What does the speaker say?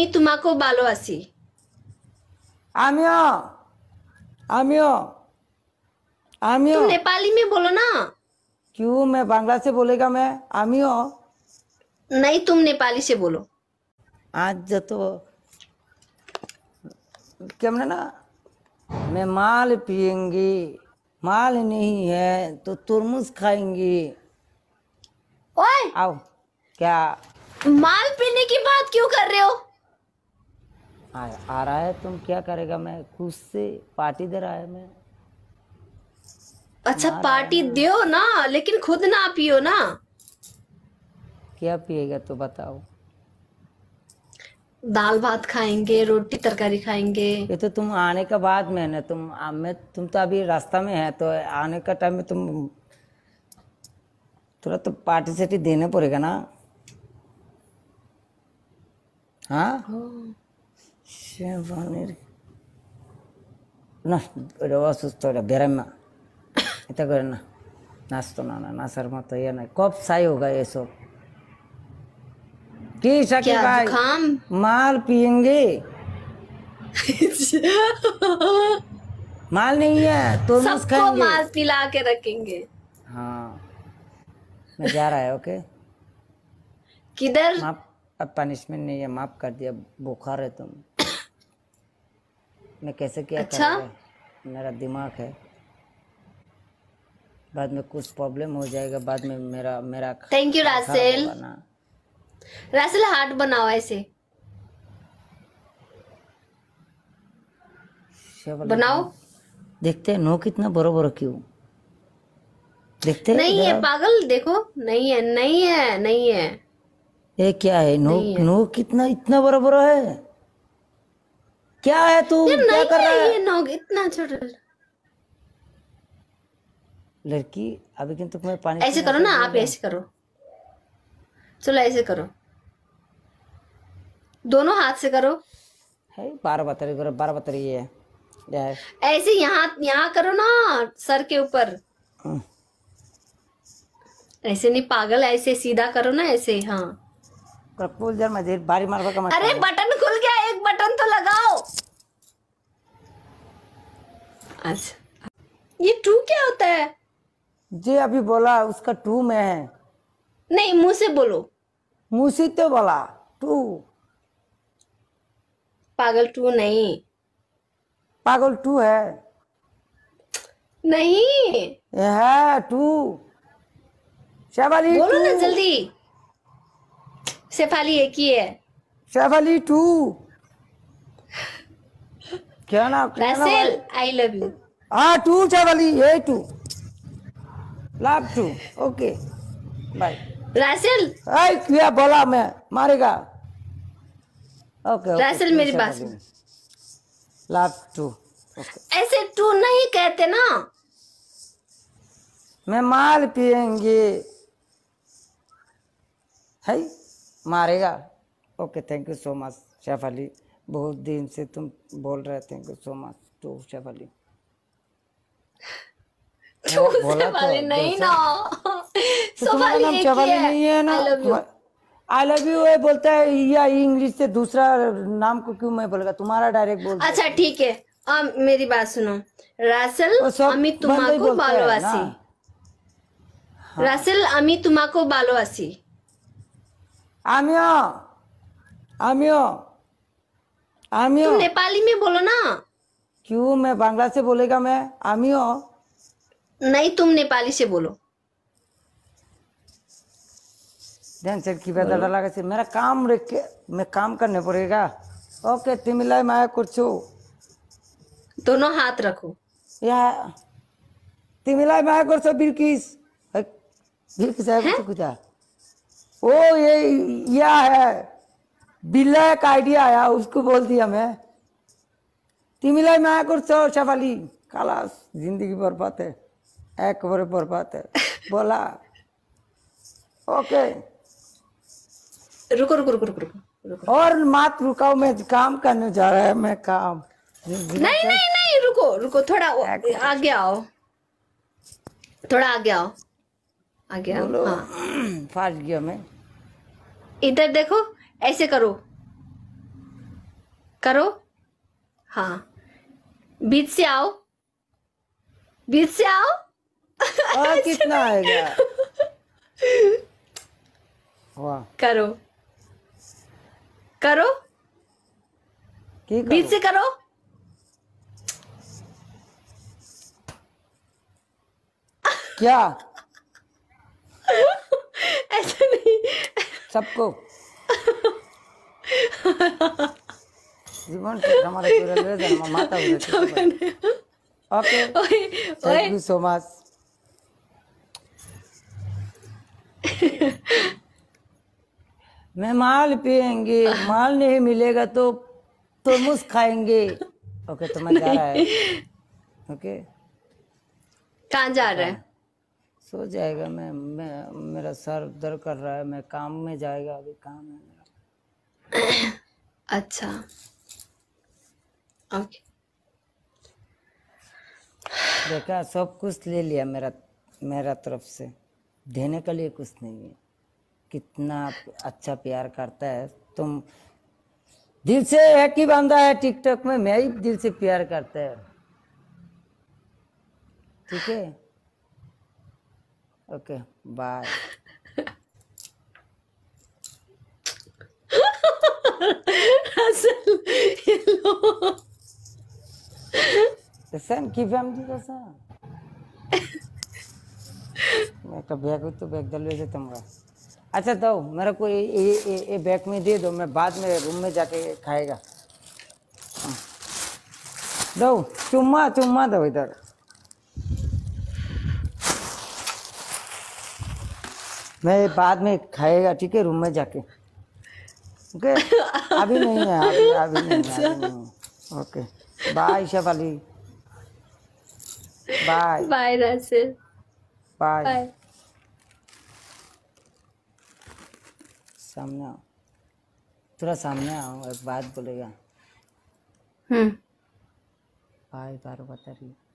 আমি তোমাকেও ভালোবাসি আমিও আমিও आमियो तुम नेपाली में बोलो ना क्यों मैं बांग्ला से बोलेगा मैं आमियो नहीं तुम नेपाली से बोलो आज तो मैं ना मैं माल पियेंगी माल नहीं है तो तुरमुस खाएंगी ओए आओ क्या माल पीने की बात क्यों कर रहे हो आ, आ रहा है तुम क्या करेगा मैं खुद से पार्टी दे रहा है मैं अच्छा पार्टी दो ना लेकिन खुद ना पियो ना क्या पिएगा तो बताओ दाल भात खाएंगे रोटी तरकारी खाएंगे ये तो तुम आने के बाद में ना तुम आ, मैं तुम तो अभी रास्ता में है तो आने का टाइम में तुम थोड़ा तो पार्टी सेटी देना पड़ेगा ना हाँ, हाँ। অসুস্থ माल पियेंगे माल नहीं है तो सबको माल पिला के रखेंगे हाँ मैं जा रहा है ओके किधर अब पनिशमेंट नहीं है माफ कर दिया बुखार है तुम मैं कैसे क्या अच्छा? कर मेरा दिमाग है बाद में कुछ प्रॉब्लम हो जाएगा बाद में मेरा मेरा thank you Russell Russell heart बनाओ ऐसे बनाओ देखते नो कितना बरोबर क्यों देखते नहीं है पागल देखो नहीं है नहीं है नहीं है ये क्या है नो नो कितना इतना बरोबर है क्या है तू क्या कर रहा है ये नॉग इतना छोटा लड़की अभी किंतु तुम्हें पानी ऐसे करो ना आप ऐसे करो चलो ऐसे करो दोनों हाथ से करो है बार बार तरी करो बार बार तरी है ऐसे यहाँ यहाँ करो ना सर के ऊपर हाँ। ऐसे नहीं पागल ऐसे सीधा करो ना ऐसे हाँ प्रपोजर मजे बारी मारवा का अरे बटन खुल गया एक बटन तो लगाओ अच्छा ये टू क्या होता है जे अभी बोला उसका टू में है नहीं मुंह से बोलो मुंह से तो बोला टू पागल टू नहीं पागल टू है नहीं है टू शेफाली बोलो ना जल्दी शेफाली एक ही है शेफाली टू क्या ना रसेल आई लव यू हाँ टू चावली ये too love too okay bye Russell I क्या बोला मैं मारेगा ओके रसेल मेरी बात लव टू ऐसे टू नहीं कहते ना मैं माल पिएंगे है मारेगा okay thank you so much Shefali बहुत दिन से तुम बोल रहे थे सो मच टू शेफाली बोला था नहीं ना तो तुम्हारा नाम शेफाली नहीं है ना आई लव यू है बोलता है या इंग्लिश से दूसरा नाम को क्यों मैं बोलगा तुम्हारा डायरेक्ट बोल अच्छा ठीक है आ, मेरी बात सुनो रासल को बालोवासी ভালোবাসি अमित আমি को बालोवासी आमियो आमियो आमियो तुम नेपाली में बोलो ना क्यों मैं बांग्ला से बोलेगा मैं आमियो नहीं तुम नेपाली से बोलो ध्यान से की बेदा डाला कैसे मेरा काम रख के मैं काम करने पड़ेगा ओके तिमिलाई माया कुछ दोनों हाथ रखो या तिमिलाई माया कुर्चो बिल्किस बिल्किस है कुछ कुछ ओ ये या है बिल्ला एक आइडिया आया उसको बोल दिया मैं तिमिला मैं कुछ शफाली काला जिंदगी बर्बाद है एक बार बर्बाद है बोला ओके रुको रुको रुको रुको और मात रुकाओ मैं काम करने जा रहा है मैं काम नहीं नहीं नहीं रुको रुको थोड़ा आगे आओ थोड़ा आगे आओ आगे आओ हाँ। फंस गया मैं इधर देखो ऐसे करो करो हाँ बीच से आओ बीच से आओ और अच्छा कितना आएगा वाह करो करो बीच से करो क्या ऐसा नहीं सबको જીવન તમારે રેલવે જન્મ માતા okay thank you so much मैं माल पियेंगे माल नहीं मिलेगा तो तरबूज खाएंगे ओके तो मैं जा रहा है ओके कहा जा रहा है सो जाएगा मैं मैं मेरा सर दर्द कर रहा है मैं काम में जाएगा अभी काम है अच्छा ओके देखा सब कुछ ले लिया मेरा मेरा तरफ से देने के लिए कुछ नहीं है कितना अच्छा प्यार करता है तुम दिल से एक ही बंदा है टिकटॉक में मैं ही दिल से प्यार करता है ठीक है ओके बाय দেখছেন কি ব্যায়াম দিতেছে একটা बैग तो बैग डलवे लेते तुमरा अच्छा दो तो मेरा को ये ये बैग में दे दो मैं बाद में रूम में जाके खाएगा हाँ। दो चुम्मा चुम्मा दो इधर मैं बाद में खाएगा ठीक है रूम में जाके ओके अभी नहीं है अभी अभी नहीं है okay bye Shafali bye bye Russell. Bye. सामने आओ थोड़ा सामने आओ एक बात बोलेगा हम्म बाय बार बता रही